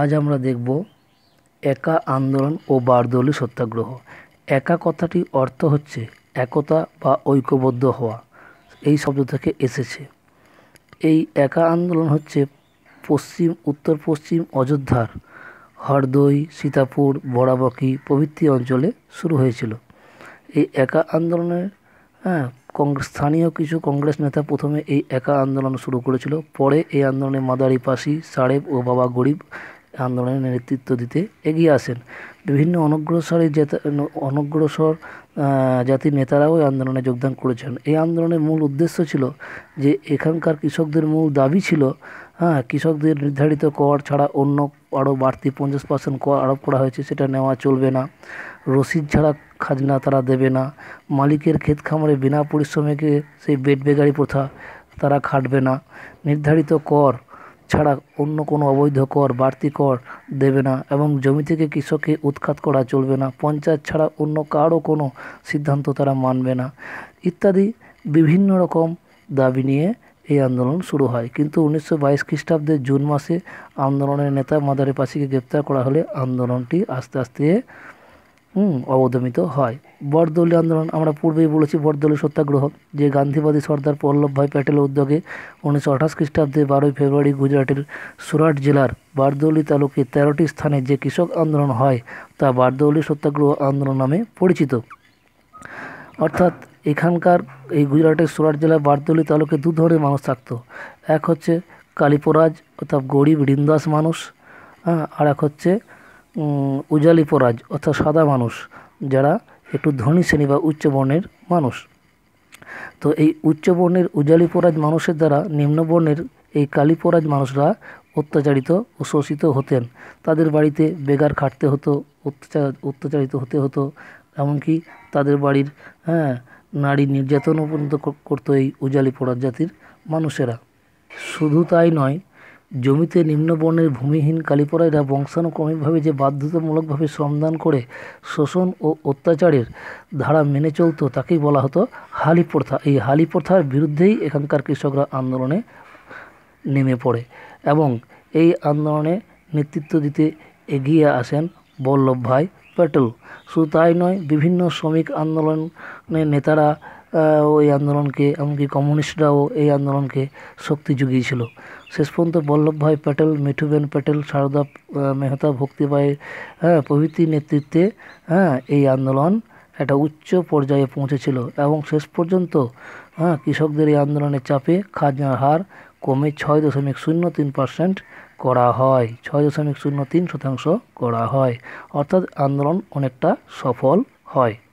আজ আমরা দেখব একা আন্দোলন ও বারদৌলি সত্যাগ্রহ একা কথাটি অর্থ হচ্ছে একতা বা ঐক্যবদ্ধ হওয়া এই শব্দ থেকে এসেছে এই একা আন্দোলন হচ্ছে পশ্চিম উত্তর পশ্চিম অযোধ্যার হরদই সীতাপুর বড়াবকি প্রভৃতি অঞ্চলে শুরু হয়েছিল এই একা আন্দোলনের হ্যাঁ কংগ্রেস স্থানীয় কিছু কংগ্রেস নেতা প্রথমে এই একা আন্দোলন শুরু করেছিল পরে এই আন্দোলনে মাদারি পাশি সাড়েব ও বাবা গরিব আন্দোলনের নেতৃত্ব দিতে এগিয়ে আসেন বিভিন্ন অনগ্রসরী অনগ্রসর জাতির নেতারাও এই আন্দোলনে যোগদান করেছেন এই আন্দোলনের মূল উদ্দেশ্য ছিল যে এখানকার কৃষকদের মূল দাবি ছিল হ্যাঁ কৃষকদের নির্ধারিত কর ছাড়া অন্য আরও বাড়তি পঞ্চাশ পার্সেন্ট কর আরোপ করা হয়েছে সেটা নেওয়া চলবে না রসিদ ছাড়া খাজনা তারা দেবে না মালিকের ক্ষেত খামারে বিনা পরিশ্রমেকে সেই বেড বেগারি প্রথা তারা খাটবে না নির্ধারিত কর ছাড়া অন্য কোনো অবৈধ কর বাড়তি কর দেবে না এবং জমি থেকে কৃষককে উৎখাত করা চলবে না পঞ্চায়েত ছাড়া অন্য কারও কোনো সিদ্ধান্ত তারা মানবে না ইত্যাদি বিভিন্ন রকম দাবি নিয়ে এই আন্দোলন শুরু হয় কিন্তু উনিশশো বাইশ খ্রিস্টাব্দের জুন মাসে আন্দোলনের নেতা মাদারে পাশিকে গ্রেপ্তার করা হলে আন্দোলনটি আস্তে আস্তে হুম অবদমিত হয় বরদলি আন্দোলন আমরা পূর্বেই বলেছি বরদলি সত্যাগ্রহ যে গান্ধীবাদী সর্দার পল্লভভাই প্যাটেলের উদ্যোগে উনিশশো আঠাশ খ্রিস্টাব্দে বারোই ফেব্রুয়ারি গুজরাটের সুরাট জেলার বারদৌলি তালুকে তেরোটি স্থানে যে কৃষক আন্দোলন হয় তা বারদৌলি সত্যাগ্রহ আন্দোলন নামে পরিচিত অর্থাৎ এখানকার এই গুজরাটের সুরাট জেলার বারদৌলি তালুকে দু ধরনের মানুষ থাকতো এক হচ্ছে কালীপরাজ অর্থাৎ গরিব রিন্দাস মানুষ হ্যাঁ আর এক হচ্ছে উজালি পরাজ অর্থাৎ সাদা মানুষ যারা একটু ধনী শ্রেণী বা উচ্চ বর্ণের মানুষ তো এই উচ্চ বর্ণের উজালি পরাজ মানুষের দ্বারা নিম্ন বর্ণের এই কালীপরাজ মানুষরা অত্যাচারিত ও শোষিত হতেন তাদের বাড়িতে বেগার খাটতে হতো অত্যাচার অত্যাচারিত হতে হতো এমনকি তাদের বাড়ির হ্যাঁ নারী নির্যাতনও পর্যন্ত করতো এই উজালি পরাজ জাতির মানুষেরা শুধু তাই নয় জমিতে নিম্নবর্ণের ভূমিহীন কালীপরাইরা বংশানুক্রমিকভাবে যে বাধ্যতামূলকভাবে শ্রমদান করে শোষণ ও অত্যাচারের ধারা মেনে চলত তাকেই বলা হতো হালি প্রথা এই হালি প্রথার বিরুদ্ধেই এখানকার কৃষকরা আন্দোলনে নেমে পড়ে এবং এই আন্দোলনে নেতৃত্ব দিতে এগিয়ে আসেন বল্লভভাই প্যাটেল শুধু তাই নয় বিভিন্ন শ্রমিক আন্দোলনের নেতারা এই আন্দোলনকে এমনকি কমিউনিস্টরাও এই আন্দোলনকে শক্তি যুগিয়েছিল শেষ পর্যন্ত বল্লভভাই প্যাটেল মিঠুবেন প্যাটেল সারদা মেহতা ভক্তিভাই হ্যাঁ প্রভৃতি নেতৃত্বে হ্যাঁ এই আন্দোলন একটা উচ্চ পর্যায়ে পৌঁছেছিল এবং শেষ পর্যন্ত হ্যাঁ কৃষকদের এই আন্দোলনের চাপে খাজনার হার কমে ছয় দশমিক শূন্য তিন পার্সেন্ট করা হয় ছয় দশমিক শূন্য তিন শতাংশ করা হয় অর্থাৎ আন্দোলন অনেকটা সফল হয়